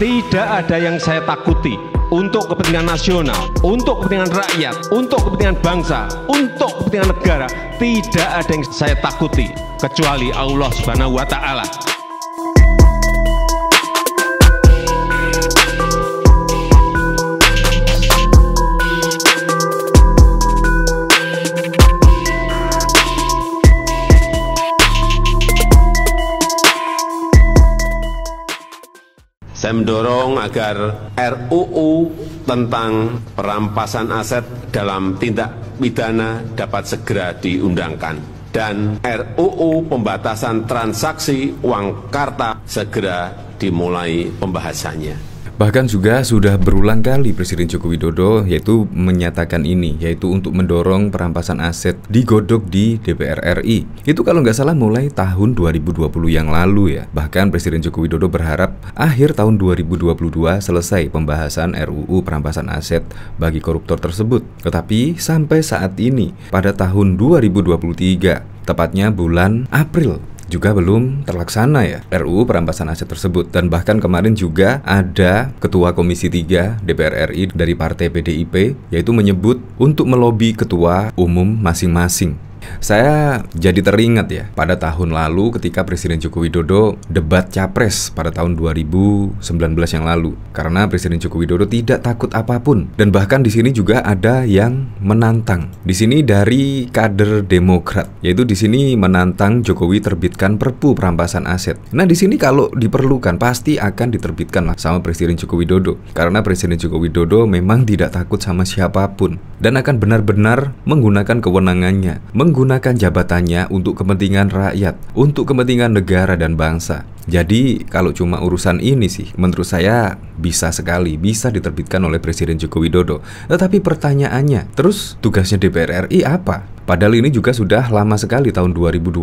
Tidak ada yang saya takuti untuk kepentingan nasional, untuk kepentingan rakyat, untuk kepentingan bangsa, untuk kepentingan negara. Tidak ada yang saya takuti kecuali Allah Subhanahu wa taala. Saya mendorong agar RUU tentang perampasan aset dalam tindak pidana dapat segera diundangkan dan RUU pembatasan transaksi uang karta segera dimulai pembahasannya. Bahkan juga sudah berulang kali Presiden Joko Widodo yaitu menyatakan ini, yaitu untuk mendorong perampasan aset digodok di DPR RI. Itu kalau nggak salah mulai tahun 2020 yang lalu ya. Bahkan Presiden Joko Widodo berharap akhir tahun 2022 selesai pembahasan RUU perampasan aset bagi koruptor tersebut. Tetapi sampai saat ini, pada tahun 2023, tepatnya bulan April juga belum terlaksana ya RUU perampasan aset tersebut dan bahkan kemarin juga ada Ketua Komisi 3 DPR RI dari Partai PDIP yaitu menyebut untuk melobi ketua umum masing-masing saya jadi teringat ya pada tahun lalu ketika Presiden Joko Widodo debat capres pada tahun 2019 yang lalu karena Presiden Joko Widodo tidak takut apapun dan bahkan di sini juga ada yang menantang. Di sini dari kader Demokrat yaitu di sini menantang Jokowi terbitkan Perpu perampasan aset. Nah, di sini kalau diperlukan pasti akan diterbitkan lah sama Presiden Joko Widodo karena Presiden Joko Widodo memang tidak takut sama siapapun dan akan benar-benar menggunakan kewenangannya menggunakan jabatannya untuk kepentingan rakyat, untuk kepentingan negara dan bangsa. Jadi kalau cuma urusan ini sih, menurut saya bisa sekali, bisa diterbitkan oleh Presiden Joko Widodo. Tetapi pertanyaannya, terus tugasnya DPR RI apa? Padahal ini juga sudah lama sekali tahun 2020.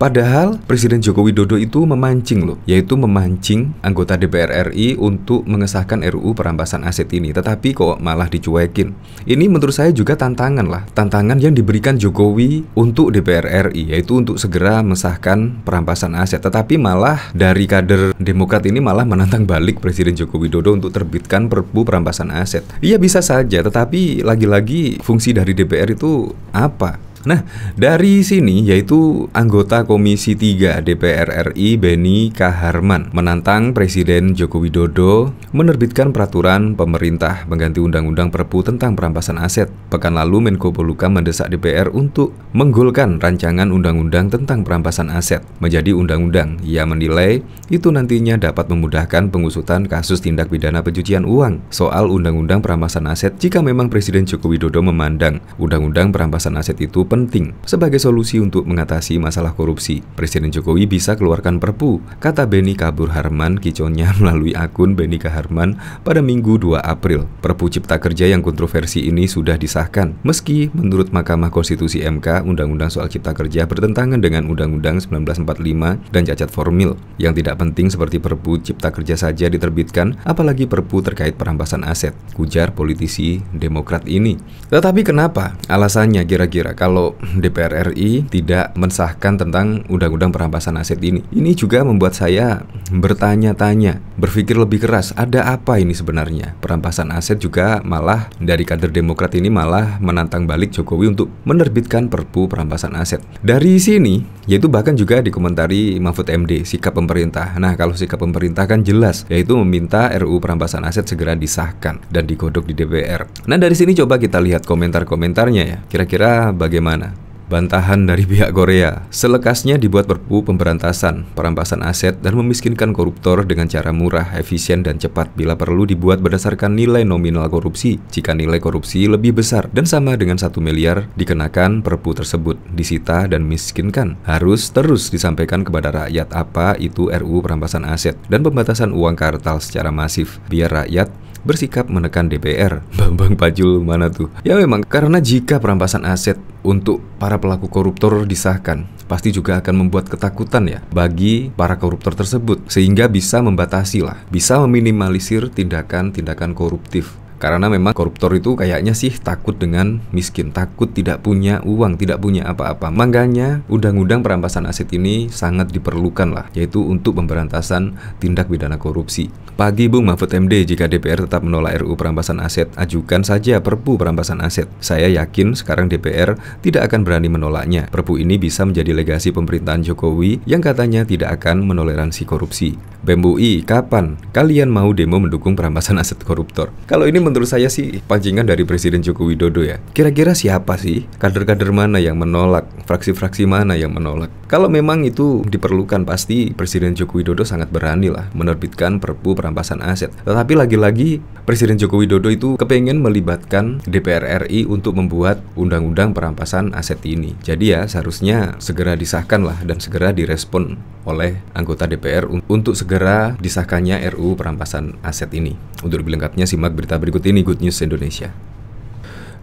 Padahal Presiden Joko Widodo itu memancing loh, yaitu memancing anggota DPR RI untuk mengesahkan RUU perampasan aset ini. Tetapi kok malah dicuekin. Ini menurut saya juga tantangan lah, tantangan yang diberikan Jokowi untuk DPR RI, yaitu untuk segera mengesahkan perampasan aset. Tetapi malah dari kader Demokrat ini malah menantang balik Presiden Joko Widodo untuk terbitkan Perpu perampasan aset. Iya bisa saja, tetapi lagi-lagi fungsi dari DPR itu apa? Nah, dari sini yaitu anggota Komisi 3 DPR RI Beni Kaharman menantang Presiden Joko Widodo menerbitkan peraturan pemerintah mengganti Undang-Undang Perpu tentang perampasan aset. Pekan lalu Menko poluka mendesak DPR untuk menggolkan rancangan Undang-Undang tentang perampasan aset menjadi undang-undang. Ia menilai itu nantinya dapat memudahkan pengusutan kasus tindak pidana pencucian uang soal Undang-Undang perampasan aset jika memang Presiden Joko Widodo memandang Undang-Undang perampasan aset itu penting sebagai solusi untuk mengatasi masalah korupsi. Presiden Jokowi bisa keluarkan perpu, kata Beni Kabur Harman kiconya melalui akun Beni Kaharman pada Minggu 2 April. Perpu Cipta Kerja yang kontroversi ini sudah disahkan, meski menurut Mahkamah Konstitusi MK, Undang-Undang Soal Cipta Kerja bertentangan dengan Undang-Undang 1945 dan cacat formil. Yang tidak penting seperti Perpu Cipta Kerja saja diterbitkan, apalagi Perpu terkait perampasan aset, ujar politisi Demokrat ini. Tetapi kenapa? Alasannya kira-kira kalau kalau DPR RI tidak mensahkan tentang undang-undang perampasan aset ini. Ini juga membuat saya bertanya-tanya, berpikir lebih keras, ada apa ini sebenarnya? Perampasan aset juga malah dari kader Demokrat ini malah menantang balik Jokowi untuk menerbitkan Perpu perampasan aset. Dari sini yaitu bahkan juga dikomentari Mahfud MD sikap pemerintah. Nah, kalau sikap pemerintah kan jelas yaitu meminta RU perampasan aset segera disahkan dan digodok di DPR. Nah, dari sini coba kita lihat komentar-komentarnya ya. Kira-kira bagaimana? Bantahan dari pihak Korea selekasnya dibuat perpu pemberantasan perampasan aset dan memiskinkan koruptor dengan cara murah, efisien, dan cepat bila perlu dibuat berdasarkan nilai nominal korupsi. Jika nilai korupsi lebih besar dan sama dengan satu miliar, dikenakan perpu tersebut, disita dan miskinkan. Harus terus disampaikan kepada rakyat apa itu RU perampasan aset dan pembatasan uang kartal secara masif, biar rakyat bersikap menekan DPR. Bambang Pacul mana tuh? Ya memang karena jika perampasan aset untuk para pelaku koruptor disahkan, pasti juga akan membuat ketakutan ya bagi para koruptor tersebut sehingga bisa membatasi lah, bisa meminimalisir tindakan-tindakan koruptif. Karena memang koruptor itu kayaknya sih takut dengan miskin, takut tidak punya uang, tidak punya apa-apa. Makanya undang-undang perampasan aset ini sangat diperlukan lah, yaitu untuk pemberantasan tindak pidana korupsi. Pagi Bung Mahfud MD, jika DPR tetap menolak RU perampasan aset, ajukan saja Perpu perampasan aset. Saya yakin sekarang DPR tidak akan berani menolaknya. Perpu ini bisa menjadi legasi pemerintahan Jokowi yang katanya tidak akan menoleransi korupsi. BEM UI, kapan kalian mau demo mendukung perampasan aset koruptor? Kalau ini menurut saya sih pancingan dari Presiden Joko Widodo ya. Kira-kira siapa sih kader-kader mana yang menolak, fraksi-fraksi mana yang menolak? Kalau memang itu diperlukan pasti Presiden Joko Widodo sangat berani lah menerbitkan Perpu perampasan aset. Tetapi lagi-lagi Presiden Joko Widodo itu kepengen melibatkan DPR RI untuk membuat undang-undang perampasan aset ini. Jadi ya seharusnya segera disahkan lah dan segera direspon oleh anggota DPR untuk segera disahkannya RUU perampasan aset ini. Untuk lebih lengkapnya simak berita berikut ini Good News Indonesia.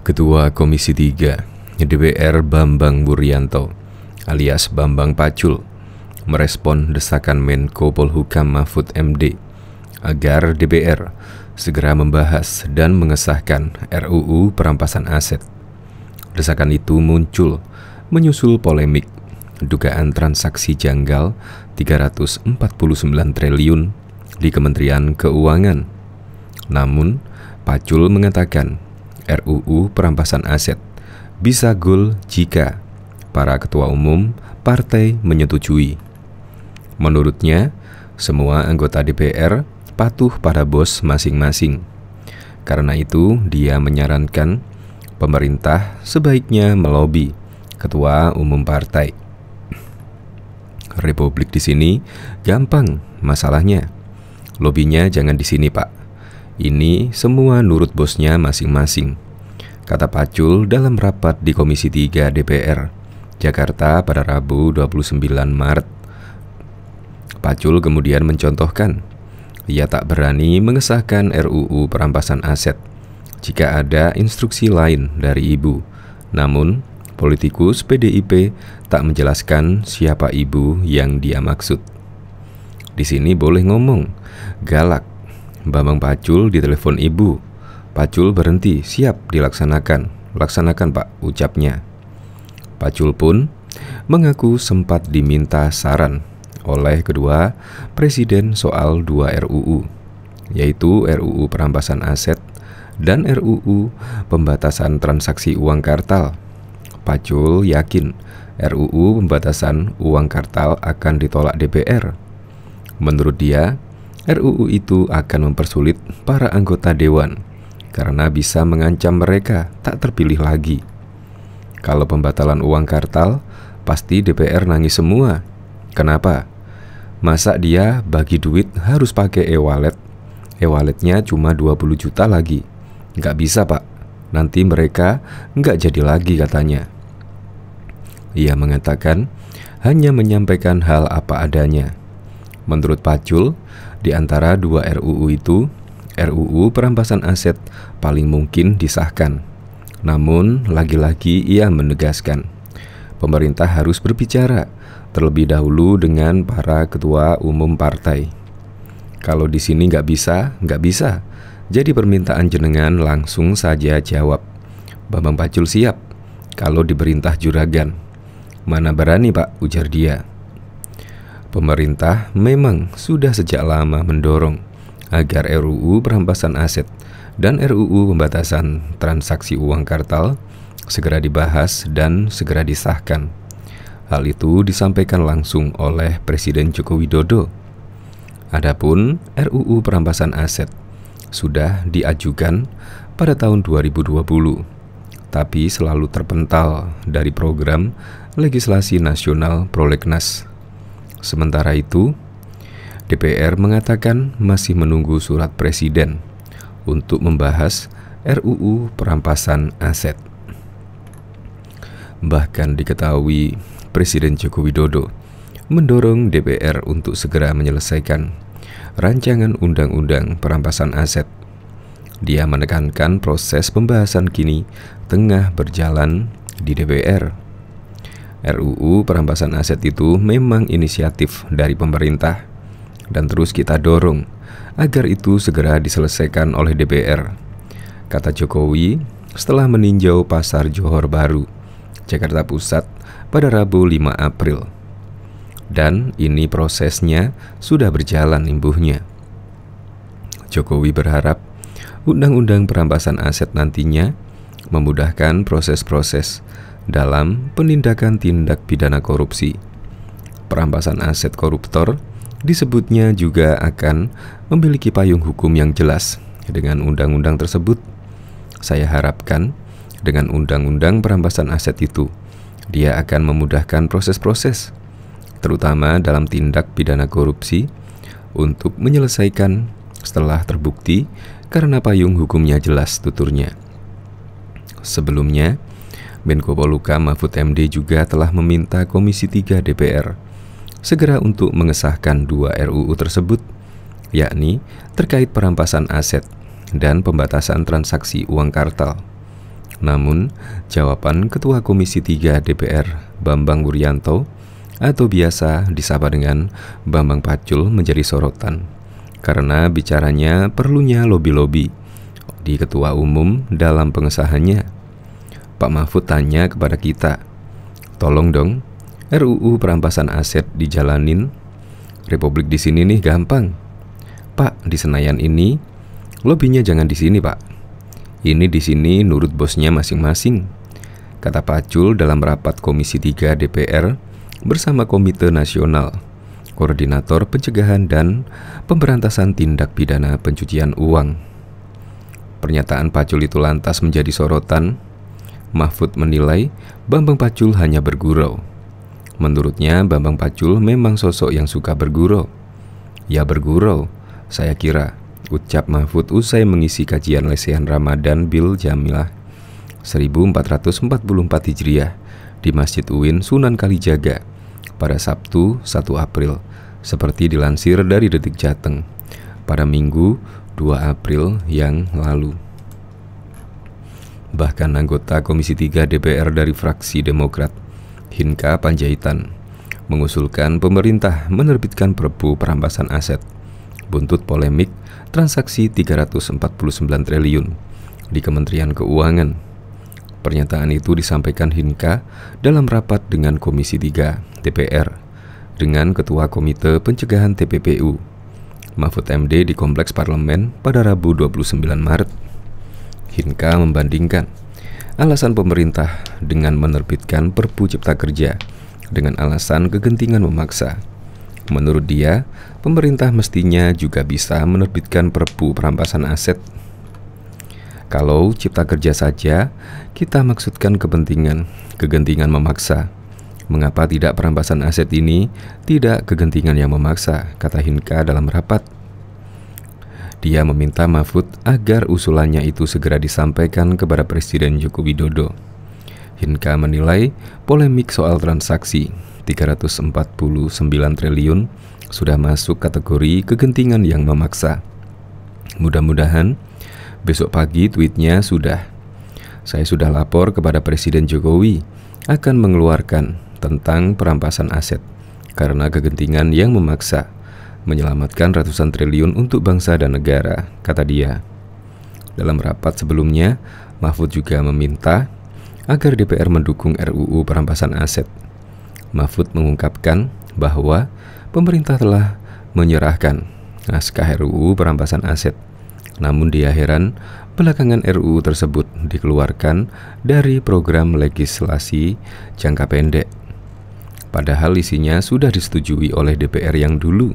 Ketua Komisi 3 DPR Bambang Burianto alias Bambang Pacul merespon desakan Menko Polhukam Mahfud MD agar DPR segera membahas dan mengesahkan RUU perampasan aset. Desakan itu muncul menyusul polemik dugaan transaksi janggal 349 triliun di Kementerian Keuangan. Namun, Pacul mengatakan, RUU perampasan aset bisa gol jika para ketua umum partai menyetujui. Menurutnya, semua anggota DPR patuh pada bos masing-masing. Karena itu, dia menyarankan pemerintah sebaiknya melobi ketua umum partai. Republik di sini gampang masalahnya. Lobinya jangan di sini, Pak. Ini semua nurut bosnya masing-masing. Kata Pacul dalam rapat di Komisi 3 DPR, Jakarta pada Rabu 29 Maret. Pacul kemudian mencontohkan, ia tak berani mengesahkan RUU perampasan aset jika ada instruksi lain dari ibu. Namun, politikus PDIP tak menjelaskan siapa ibu yang dia maksud. Di sini boleh ngomong, galak Bambang Pacul di telepon ibu. Pacul berhenti, siap dilaksanakan. Laksanakan pak, ucapnya. Pacul pun mengaku sempat diminta saran oleh kedua presiden soal dua RUU, yaitu RUU Perampasan Aset dan RUU Pembatasan Transaksi Uang Kartal. Pacul yakin RUU Pembatasan Uang Kartal akan ditolak DPR. Menurut dia, RUU itu akan mempersulit para anggota dewan karena bisa mengancam mereka tak terpilih lagi. Kalau pembatalan uang kartal, pasti DPR nangis semua. Kenapa? Masa dia bagi duit harus pakai e-wallet? E-walletnya cuma 20 juta lagi. Nggak bisa, Pak. Nanti mereka nggak jadi lagi katanya. Ia mengatakan, hanya menyampaikan hal apa adanya. Menurut Pacul, di antara dua RUU itu, RUU perampasan aset paling mungkin disahkan. Namun, lagi-lagi ia menegaskan, pemerintah harus berbicara terlebih dahulu dengan para ketua umum partai. Kalau di sini nggak bisa, nggak bisa. Jadi permintaan jenengan langsung saja jawab. Bambang Pacul siap kalau diperintah juragan. Mana berani pak, ujar dia. Pemerintah memang sudah sejak lama mendorong agar RUU Perampasan Aset dan RUU Pembatasan Transaksi Uang Kartal segera dibahas dan segera disahkan. Hal itu disampaikan langsung oleh Presiden Joko Widodo. Adapun RUU Perampasan Aset sudah diajukan pada tahun 2020, tapi selalu terpental dari program legislasi nasional Prolegnas Sementara itu, DPR mengatakan masih menunggu surat presiden untuk membahas RUU perampasan aset. Bahkan diketahui Presiden Joko Widodo mendorong DPR untuk segera menyelesaikan rancangan undang-undang perampasan aset. Dia menekankan proses pembahasan kini tengah berjalan di DPR RUU perampasan aset itu memang inisiatif dari pemerintah dan terus kita dorong agar itu segera diselesaikan oleh DPR. Kata Jokowi setelah meninjau pasar Johor Baru, Jakarta Pusat pada Rabu 5 April. Dan ini prosesnya sudah berjalan imbuhnya. Jokowi berharap undang-undang perampasan aset nantinya memudahkan proses-proses dalam penindakan tindak pidana korupsi. Perampasan aset koruptor disebutnya juga akan memiliki payung hukum yang jelas dengan undang-undang tersebut. Saya harapkan dengan undang-undang perampasan aset itu, dia akan memudahkan proses-proses, terutama dalam tindak pidana korupsi, untuk menyelesaikan setelah terbukti karena payung hukumnya jelas tuturnya. Sebelumnya, Menko Poluka Mahfud MD juga telah meminta Komisi 3 DPR segera untuk mengesahkan dua RUU tersebut, yakni terkait perampasan aset dan pembatasan transaksi uang kartal. Namun, jawaban Ketua Komisi 3 DPR Bambang Wuryanto atau biasa disapa dengan Bambang Pacul menjadi sorotan karena bicaranya perlunya lobi-lobi di ketua umum dalam pengesahannya Pak Mahfud tanya kepada kita, tolong dong, RUU perampasan aset dijalanin. Republik di sini nih gampang. Pak, di Senayan ini, lobinya jangan di sini, Pak. Ini di sini nurut bosnya masing-masing. Kata Pacul dalam rapat Komisi 3 DPR bersama Komite Nasional Koordinator Pencegahan dan Pemberantasan Tindak Pidana Pencucian Uang. Pernyataan Pacul itu lantas menjadi sorotan Mahfud menilai Bambang Pacul hanya bergurau. Menurutnya Bambang Pacul memang sosok yang suka bergurau. Ya bergurau, saya kira, ucap Mahfud usai mengisi kajian lesehan Ramadan Bil Jamilah 1444 Hijriah di Masjid Uin Sunan Kalijaga pada Sabtu 1 April seperti dilansir dari Detik Jateng pada Minggu 2 April yang lalu bahkan anggota Komisi 3 DPR dari fraksi Demokrat, Hinka Panjaitan, mengusulkan pemerintah menerbitkan Perpu perampasan aset. Buntut polemik transaksi 349 triliun di Kementerian Keuangan. Pernyataan itu disampaikan Hinka dalam rapat dengan Komisi 3 DPR dengan Ketua Komite Pencegahan TPPU Mahfud MD di Kompleks Parlemen pada Rabu 29 Maret Hinka membandingkan alasan pemerintah dengan menerbitkan Perpu Cipta Kerja dengan alasan kegentingan memaksa. Menurut dia, pemerintah mestinya juga bisa menerbitkan Perpu perampasan aset. Kalau cipta kerja saja, kita maksudkan kepentingan, kegentingan memaksa. Mengapa tidak perampasan aset ini tidak kegentingan yang memaksa, kata Hinka dalam rapat. Dia meminta Mahfud agar usulannya itu segera disampaikan kepada Presiden Joko Widodo. Hinka menilai polemik soal transaksi 349 triliun sudah masuk kategori kegentingan yang memaksa. Mudah-mudahan besok pagi tweetnya sudah. Saya sudah lapor kepada Presiden Jokowi akan mengeluarkan tentang perampasan aset karena kegentingan yang memaksa menyelamatkan ratusan triliun untuk bangsa dan negara, kata dia. Dalam rapat sebelumnya, Mahfud juga meminta agar DPR mendukung RUU perampasan aset. Mahfud mengungkapkan bahwa pemerintah telah menyerahkan naskah RUU perampasan aset. Namun dia heran belakangan RUU tersebut dikeluarkan dari program legislasi jangka pendek. Padahal isinya sudah disetujui oleh DPR yang dulu.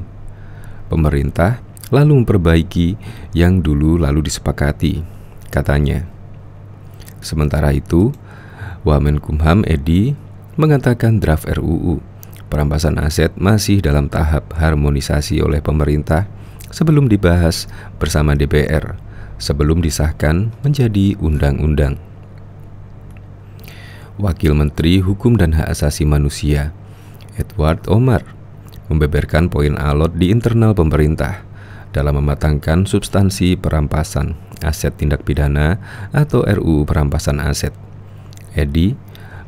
Pemerintah lalu memperbaiki yang dulu lalu disepakati, katanya. Sementara itu, Wamenkumham Edi mengatakan draft RUU perampasan aset masih dalam tahap harmonisasi oleh pemerintah sebelum dibahas bersama DPR sebelum disahkan menjadi undang-undang. Wakil Menteri Hukum dan Hak Asasi Manusia Edward Omar membeberkan poin alot di internal pemerintah dalam mematangkan substansi perampasan aset tindak pidana atau RUU perampasan aset. Edi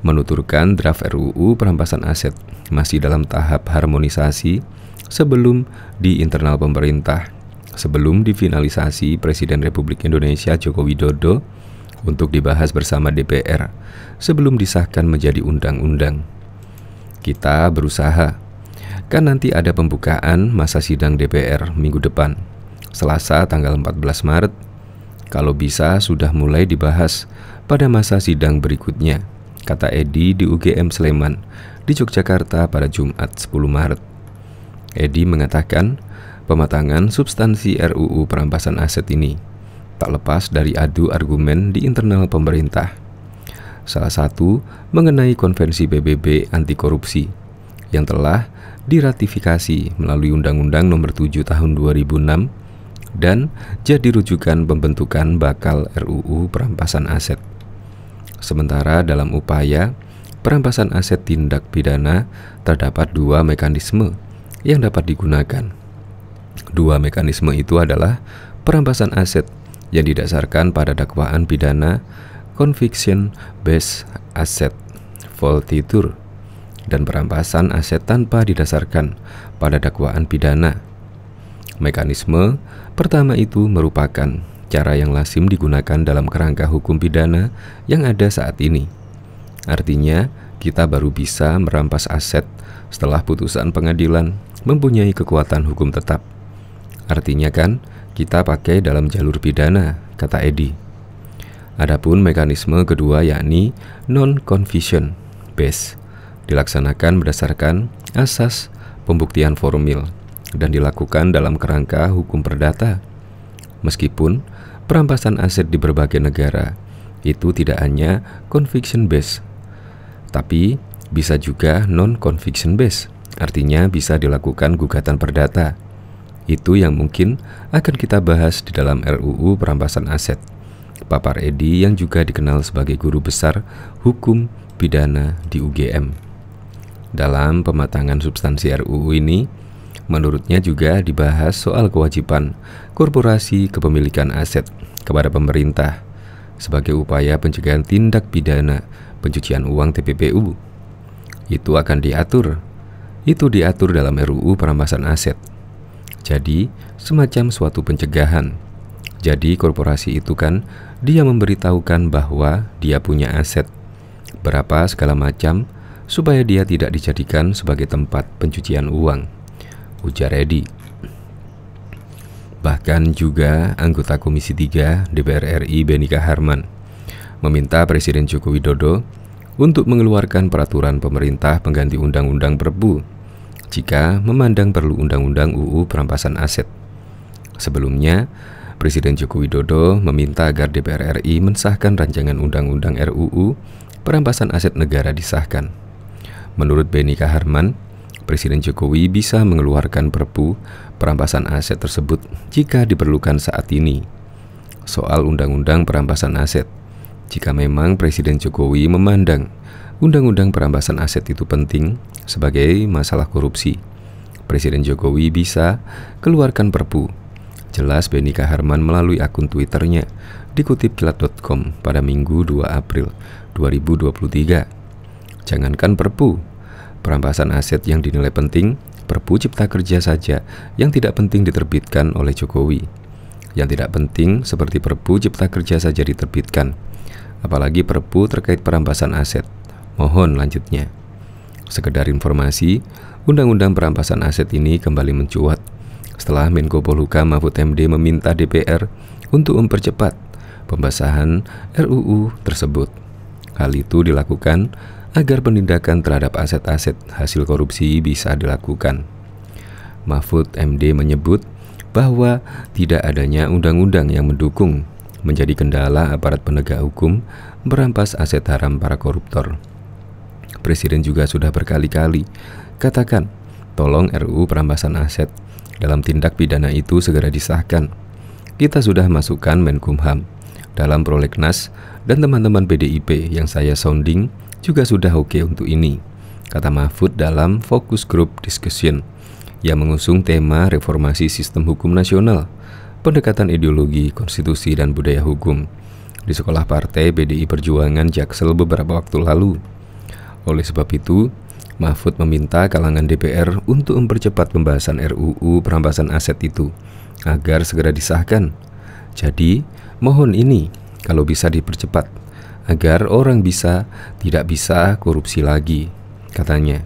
menuturkan draft RUU perampasan aset masih dalam tahap harmonisasi sebelum di internal pemerintah sebelum difinalisasi Presiden Republik Indonesia Joko Widodo untuk dibahas bersama DPR sebelum disahkan menjadi undang-undang. Kita berusaha Kan nanti ada pembukaan masa sidang DPR minggu depan, Selasa tanggal 14 Maret. Kalau bisa sudah mulai dibahas pada masa sidang berikutnya, kata Edi di UGM Sleman di Yogyakarta pada Jumat 10 Maret. Edi mengatakan, pematangan substansi RUU perampasan aset ini tak lepas dari adu argumen di internal pemerintah. Salah satu mengenai konvensi PBB anti korupsi yang telah diratifikasi melalui Undang-Undang Nomor 7 Tahun 2006 dan jadi rujukan pembentukan bakal RUU perampasan aset. Sementara dalam upaya perampasan aset tindak pidana terdapat dua mekanisme yang dapat digunakan. Dua mekanisme itu adalah perampasan aset yang didasarkan pada dakwaan pidana conviction based asset forfeiture dan perampasan aset tanpa didasarkan pada dakwaan pidana. Mekanisme pertama itu merupakan cara yang lazim digunakan dalam kerangka hukum pidana yang ada saat ini. Artinya, kita baru bisa merampas aset setelah putusan pengadilan mempunyai kekuatan hukum tetap. Artinya kan, kita pakai dalam jalur pidana, kata Edi. Adapun mekanisme kedua yakni non confession base dilaksanakan berdasarkan asas pembuktian formil dan dilakukan dalam kerangka hukum perdata. Meskipun perampasan aset di berbagai negara itu tidak hanya conviction based, tapi bisa juga non-conviction based, artinya bisa dilakukan gugatan perdata. Itu yang mungkin akan kita bahas di dalam RUU Perampasan Aset. Papar Edi yang juga dikenal sebagai guru besar hukum pidana di UGM. Dalam pematangan substansi RUU ini, menurutnya juga dibahas soal kewajiban korporasi kepemilikan aset kepada pemerintah sebagai upaya pencegahan tindak pidana pencucian uang TPPU. Itu akan diatur. Itu diatur dalam RUU perampasan aset. Jadi, semacam suatu pencegahan. Jadi, korporasi itu kan dia memberitahukan bahwa dia punya aset berapa segala macam supaya dia tidak dijadikan sebagai tempat pencucian uang, ujar Edi. Bahkan juga anggota Komisi 3 DPR RI Benika Harman meminta Presiden Joko Widodo untuk mengeluarkan peraturan pemerintah pengganti Undang-Undang perbu jika memandang perlu Undang-Undang UU Perampasan Aset. Sebelumnya, Presiden Joko Widodo meminta agar DPR RI mensahkan rancangan Undang-Undang RUU perampasan aset negara disahkan. Menurut Benika Harman, Presiden Jokowi bisa mengeluarkan perpu perampasan aset tersebut jika diperlukan saat ini. Soal Undang-Undang Perampasan Aset, jika memang Presiden Jokowi memandang Undang-Undang Perampasan Aset itu penting sebagai masalah korupsi, Presiden Jokowi bisa keluarkan perpu. Jelas Benika Harman melalui akun Twitternya dikutip kilat.com pada Minggu 2 April 2023. Jangankan perpu, perampasan aset yang dinilai penting, perpu cipta kerja saja yang tidak penting diterbitkan oleh Jokowi. Yang tidak penting seperti perpu cipta kerja saja diterbitkan. Apalagi perpu terkait perampasan aset. Mohon lanjutnya. Sekedar informasi, Undang-Undang Perampasan Aset ini kembali mencuat setelah Menko Polhukam Mahfud MD meminta DPR untuk mempercepat pembahasan RUU tersebut. Hal itu dilakukan agar penindakan terhadap aset-aset hasil korupsi bisa dilakukan. Mahfud MD menyebut bahwa tidak adanya undang-undang yang mendukung menjadi kendala aparat penegak hukum merampas aset haram para koruptor. Presiden juga sudah berkali-kali katakan, tolong RUU perampasan aset dalam tindak pidana itu segera disahkan. Kita sudah masukkan Menkumham dalam prolegnas dan teman-teman PDIP yang saya sounding juga sudah oke okay untuk ini, kata Mahfud dalam fokus group discussion yang mengusung tema reformasi sistem hukum nasional, pendekatan ideologi, konstitusi, dan budaya hukum di sekolah partai BDI Perjuangan Jaksel beberapa waktu lalu. Oleh sebab itu, Mahfud meminta kalangan DPR untuk mempercepat pembahasan RUU perampasan aset itu agar segera disahkan. Jadi, mohon ini kalau bisa dipercepat agar orang bisa tidak bisa korupsi lagi, katanya.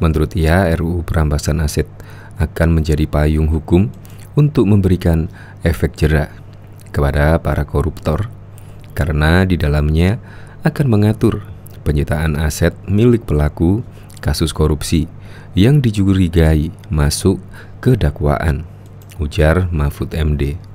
Menurut ia, RUU perampasan aset akan menjadi payung hukum untuk memberikan efek jera kepada para koruptor karena di dalamnya akan mengatur penyitaan aset milik pelaku kasus korupsi yang dicurigai masuk ke dakwaan, ujar Mahfud MD.